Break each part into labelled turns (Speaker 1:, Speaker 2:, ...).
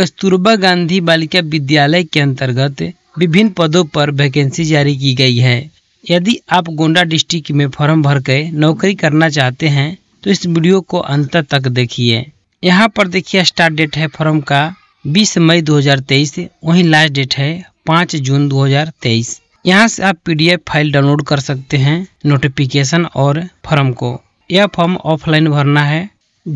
Speaker 1: कस्तूरबा गांधी बालिका विद्यालय के अंतर्गत विभिन्न पदों पर वैकेंसी जारी की गई है यदि आप गोंडा डिस्ट्रिक्ट में फॉर्म भर के नौकरी करना चाहते हैं तो इस वीडियो को अंत तक देखिए यहाँ पर देखिए स्टार्ट डेट है फॉर्म का 20 मई 2023 वही लास्ट डेट है 5 जून 2023 यहाँ से आप पीडीएफ फाइल डाउनलोड कर सकते हैं नोटिफिकेशन और फॉर्म को यह फॉर्म ऑफलाइन भरना है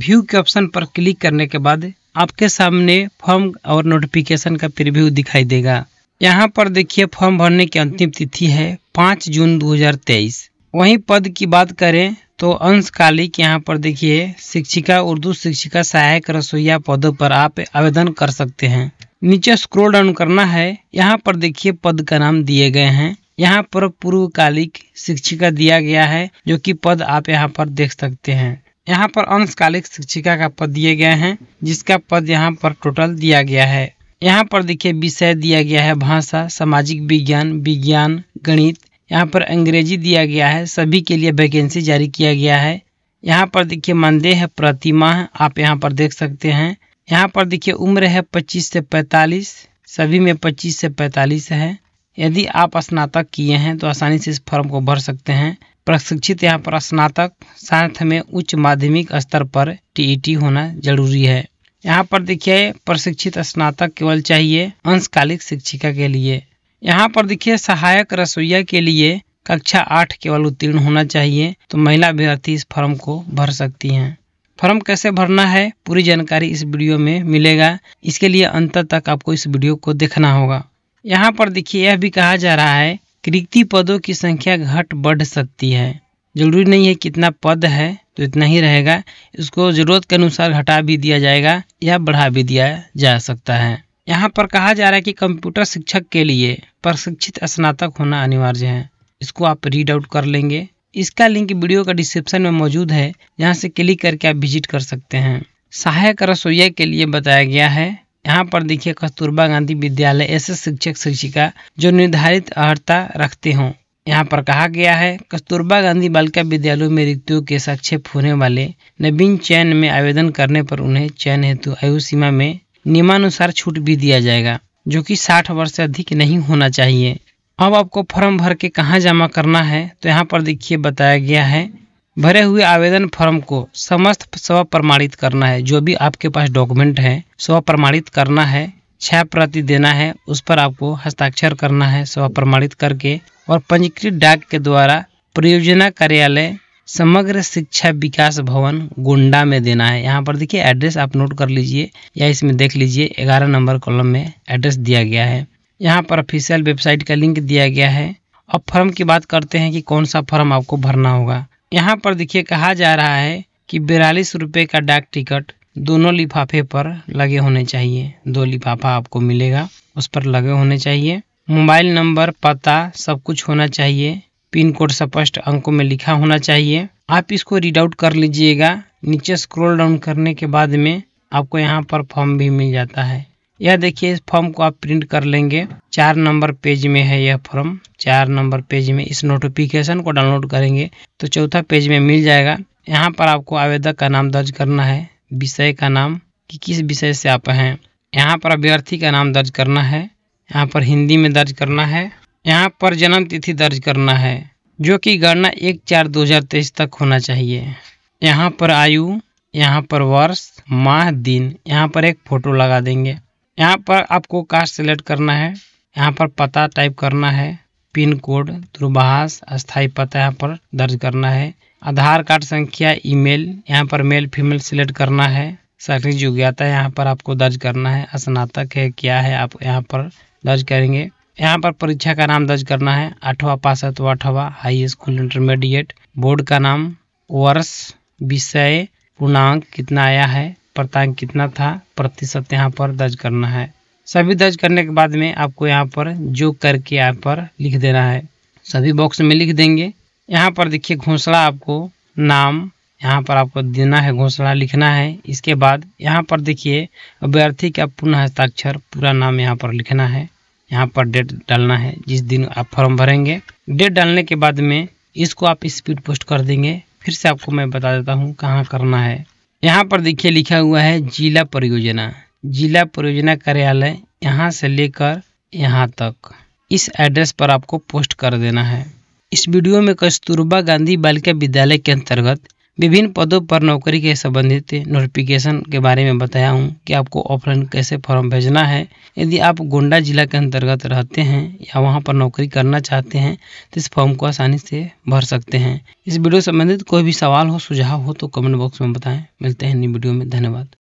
Speaker 1: व्यू के ऑप्शन पर क्लिक करने के बाद आपके सामने फॉर्म और नोटिफिकेशन का प्रिव्यू दिखाई देगा यहाँ पर देखिए फॉर्म भरने की अंतिम तिथि है पाँच जून 2023 वहीं पद की बात करें तो अंशकालिक यहाँ पर देखिए शिक्षिका उर्दू शिक्षिका सहायक रसोईया पदों पर आप आवेदन कर सकते हैं नीचे स्क्रोल डाउन करना है यहाँ पर देखिए पद का नाम दिए गए हैं यहाँ पर पूर्वकालिक शिक्षिका दिया गया है जो कि पद आप यहाँ पर देख सकते हैं यहाँ पर अंशकालिक शिक्षिका का पद दिए गए हैं जिसका पद यहाँ पर टोटल दिया गया है यहाँ पर देखिए विषय दिया गया है भाषा सामाजिक विज्ञान विज्ञान गणित यहाँ पर अंग्रेजी दिया गया है सभी के लिए वैकेंसी जारी किया गया है यहाँ पर देखिए मानदेय है प्रतिमाह आप यहाँ पर देख सकते हैं यहाँ पर देखिए उम्र है पच्चीस से पैतालीस सभी में पच्चीस से पैतालीस है यदि आप स्नातक किए हैं तो आसानी से इस फॉर्म को भर सकते हैं प्रशिक्षित या प्रश्नातक साथ में उच्च माध्यमिक स्तर पर टीईटी होना जरूरी है यहाँ पर देखिए प्रशिक्षित स्नातक केवल चाहिए अंशकालिक शिक्षिका के लिए यहाँ पर देखिए सहायक रसोईया के लिए कक्षा आठ केवल उत्तीर्ण होना चाहिए तो महिला अभ्यर्थी इस फॉर्म को भर सकती हैं फॉर्म कैसे भरना है पूरी जानकारी इस वीडियो में मिलेगा इसके लिए अंत तक आपको इस वीडियो को देखना होगा यहाँ पर देखिए यह भी कहा जा रहा है कृति पदों की संख्या घट बढ़ सकती है जरूरी नहीं है कितना पद है तो इतना ही रहेगा इसको जरूरत के अनुसार घटा भी दिया जाएगा या बढ़ा भी दिया जा सकता है यहाँ पर कहा जा रहा है कि कंप्यूटर शिक्षक के लिए प्रशिक्षित स्नातक होना अनिवार्य है इसको आप रीड आउट कर लेंगे इसका लिंक वीडियो का डिस्क्रिप्शन में मौजूद है यहाँ से क्लिक करके आप विजिट कर सकते हैं सहायक रसोईया के लिए बताया गया है यहाँ पर देखिए कस्तूरबा गांधी विद्यालय ऐसे शिक्षक शिक्षिका जो निर्धारित अर्ता रखते हों यहाँ पर कहा गया है कस्तूरबा गांधी बालिका विद्यालयों में रिक्तियों के सक्षेप होने वाले नवीन चयन में आवेदन करने पर उन्हें चयन हेतु आयु सीमा में नियमानुसार छूट भी दिया जाएगा जो कि 60 वर्ष से अधिक नहीं होना चाहिए अब आपको फॉर्म भर के कहाँ जमा करना है तो यहाँ पर देखिए बताया गया है भरे हुए आवेदन फॉर्म को समस्त स्व प्रमाणित करना है जो भी आपके पास डॉक्यूमेंट है स्व प्रमाणित करना है छह प्रति देना है उस पर आपको हस्ताक्षर करना है स्व प्रमाणित करके और पंजीकृत डाक के द्वारा परियोजना कार्यालय समग्र शिक्षा विकास भवन गोंडा में देना है यहाँ पर देखिए एड्रेस आप नोट कर लीजिए या इसमें देख लीजिए ग्यारह नंबर कॉलम में एड्रेस दिया गया है यहाँ पर ऑफिशियल वेबसाइट का लिंक दिया गया है अब फॉर्म की बात करते हैं कि कौन सा फॉर्म आपको भरना होगा यहाँ पर देखिए कहा जा रहा है कि बयालीस रुपये का डाक टिकट दोनों लिफाफे पर लगे होने चाहिए दो लिफाफा आपको मिलेगा उस पर लगे होने चाहिए मोबाइल नंबर पता सब कुछ होना चाहिए पिन कोड स्पष्ट अंकों में लिखा होना चाहिए आप इसको रीड आउट कर लीजिएगा नीचे स्क्रॉल डाउन करने के बाद में आपको यहाँ पर फॉर्म भी मिल जाता है यह देखिए इस फॉर्म को आप प्रिंट कर लेंगे चार नंबर पेज में है यह फॉर्म चार नंबर पेज में इस नोटिफिकेशन को डाउनलोड करेंगे तो चौथा पेज में मिल जाएगा यहाँ पर आपको आवेदक का नाम दर्ज करना है विषय का नाम कि किस विषय से आप हैं यहाँ पर अभ्यर्थी का नाम दर्ज करना है यहाँ पर हिंदी में दर्ज करना है यहाँ पर जन्म तिथि दर्ज करना है जो कि गणना एक चार दो हजार तेईस तक होना चाहिए यहाँ पर आयु यहाँ पर वर्ष माह दिन यहाँ पर एक फ़ोटो लगा देंगे यहाँ पर आपको कास्ट सेलेक्ट करना है यहाँ पर पता टाइप करना है पिन कोड दूरभाष अस्थाई पता यहाँ पर दर्ज करना है आधार कार्ड संख्या ईमेल यहाँ पर मेल फीमेल सिलेक्ट करना है शैक्षणिक योग्यता यहाँ पर आपको दर्ज करना है स्नातक है क्या है आप यहाँ पर दर्ज करेंगे यहाँ पर परीक्षा का नाम दर्ज करना है आठवा पास अथवा तो हाई स्कूल इंटरमीडिएट बोर्ड का नाम वर्ष विषय पूर्णांक कितना आया है प्रतांक कितना था प्रतिशत यहाँ पर दर्ज करना है सभी दर्ज करने के बाद में आपको यहाँ पर जो करके यहाँ पर लिख देना है सभी बॉक्स में लिख देंगे यहाँ पर देखिए घोसला आपको नाम यहाँ पर आपको देना है घोसला लिखना है इसके बाद यहाँ पर देखिए अभ्यर्थी का पुनः हस्ताक्षर पूरा नाम यहाँ पर लिखना है यहाँ पर डेट डालना है जिस दिन आप फॉर्म भरेंगे डेट डालने के बाद में इसको आप स्पीड पोस्ट कर देंगे फिर से आपको मैं बता देता हूँ कहाँ करना है यहाँ पर देखिए लिखा हुआ है जिला परियोजना जिला परियोजना कार्यालय यहाँ से लेकर यहाँ तक इस एड्रेस पर आपको पोस्ट कर देना है इस वीडियो में कस्तूरबा गांधी बालिका विद्यालय के अंतर्गत विभिन्न पदों पर नौकरी के संबंधित नोटिफिकेशन के बारे में बताया हूँ कि आपको ऑफलाइन कैसे फॉर्म भेजना है यदि आप गोंडा जिला के अंतर्गत रहते हैं या वहाँ पर नौकरी करना चाहते हैं तो इस फॉर्म को आसानी से भर सकते हैं इस वीडियो संबंधित कोई भी सवाल हो सुझाव हो तो कमेंट बॉक्स में बताएं मिलते हैं नई वीडियो में धन्यवाद